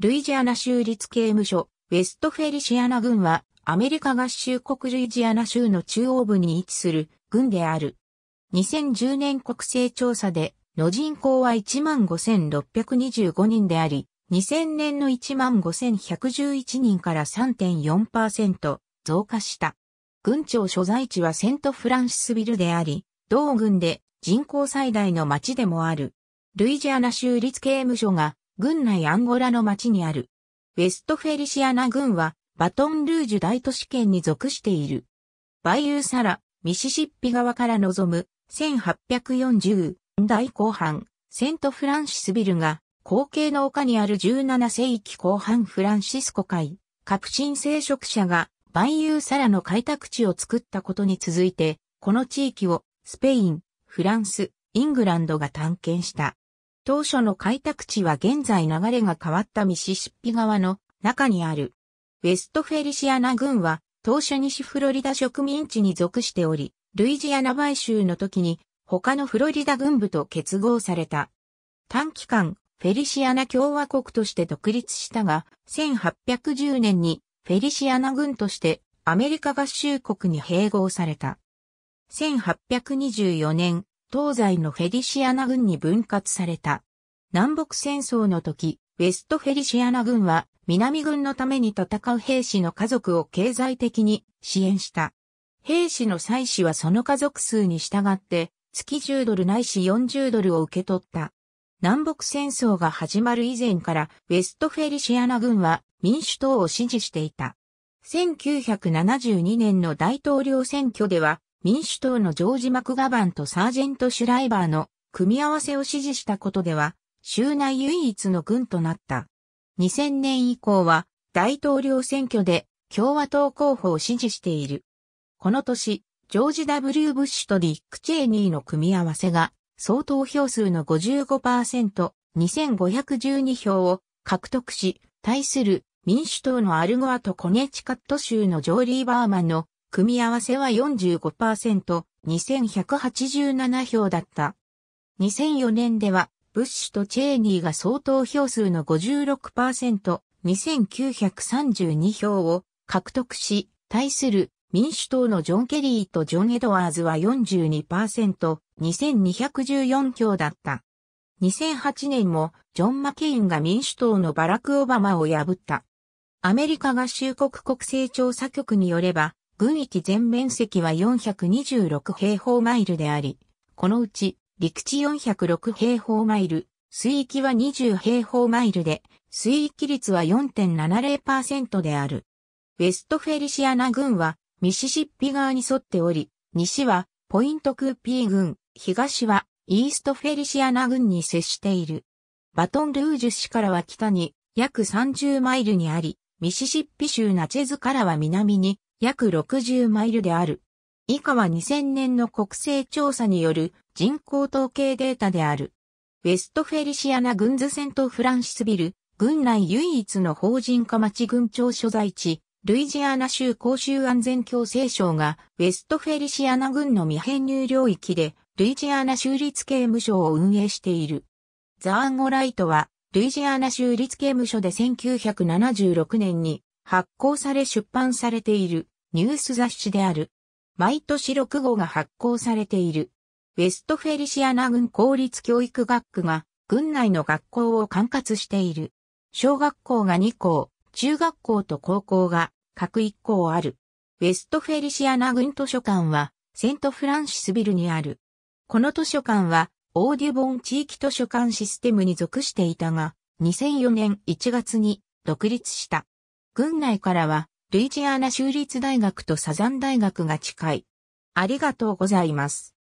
ルイジアナ州立刑務所、ウェストフェリシアナ郡は、アメリカ合衆国ルイジアナ州の中央部に位置する郡である。2010年国勢調査で、の人口は15,625人であり、2000年の15,111人から3.4%増加した。郡庁所在地はセントフランシスビルであり、同郡で人口最大の町でもある。ルイジアナ州立刑務所が軍内アンゴラの町にある。ウェストフェリシアナ郡は、バトンルージュ大都市圏に属している。バイユーサラ、ミシシッピ側から望む、1840代後半、セントフランシスビルが、後継の丘にある17世紀後半フランシスコ会、革新聖職者が、バイユーサラの開拓地を作ったことに続いて、この地域を、スペイン、フランス、イングランドが探検した。当初の開拓地は現在流れが変わったミシシッピ川の中にある。ウェストフェリシアナ郡は当初西フロリダ植民地に属しており、ルイジアナ買収の時に他のフロリダ軍部と結合された。短期間、フェリシアナ共和国として独立したが、1810年にフェリシアナ軍としてアメリカ合衆国に併合された。1824年、東西のフェリシアナ軍に分割された。南北戦争の時、ウェストフェリシアナ軍は南軍のために戦う兵士の家族を経済的に支援した。兵士の妻子はその家族数に従って月10ドルないし40ドルを受け取った。南北戦争が始まる以前からウェストフェリシアナ軍は民主党を支持していた。1972年の大統領選挙では民主党のジョージ・マクガバンとサージェント・シュライバーの組み合わせを支持したことでは、州内唯一の軍となった。2000年以降は大統領選挙で共和党候補を支持している。この年、ジョージ・ W・ ブッシュとディック・チェーニーの組み合わせが総投票数の 55%2512 票を獲得し、対する民主党のアルゴアとコネチカット州のジョー・リーバーマンの組み合わせは45%、2187票だった。2004年では、ブッシュとチェーニーが相当票数の56%、2932票を獲得し、対する民主党のジョン・ケリーとジョン・エドワーズは42%、2214票だった。2008年もジョン・マケインが民主党のバラク・オバマを破った。アメリカ合衆国国勢調査局によれば、軍域全面積は426平方マイルであり、このうち陸地406平方マイル、水域は20平方マイルで、水域率は4.70%である。ウェストフェリシアナ軍はミシシッピ側に沿っており、西はポイントクーピー軍、東はイーストフェリシアナ軍に接している。バトンルージュ市からは北に約30マイルにあり、ミシシッピ州ナチェズからは南に約60マイルである。以下は2000年の国勢調査による人口統計データである。ウェストフェリシアナ軍図セントフランシスビル、軍内唯一の法人化町軍庁所在地、ルイジアナ州公衆安全共生省が、ウェストフェリシアナ軍の未編入領域で、ルイジアナ州立刑務所を運営している。ザーンゴライトは、ルイジアナ州立刑務所で1976年に発行され出版されている。ニュース雑誌である。毎年6号が発行されている。ウェストフェリシアナ軍公立教育学区が、軍内の学校を管轄している。小学校が2校、中学校と高校が各1校ある。ウェストフェリシアナ軍図書館は、セントフランシスビルにある。この図書館は、オーデュボン地域図書館システムに属していたが、2004年1月に独立した。軍内からは、ルイジアナ州立大学とサザン大学が近い。ありがとうございます。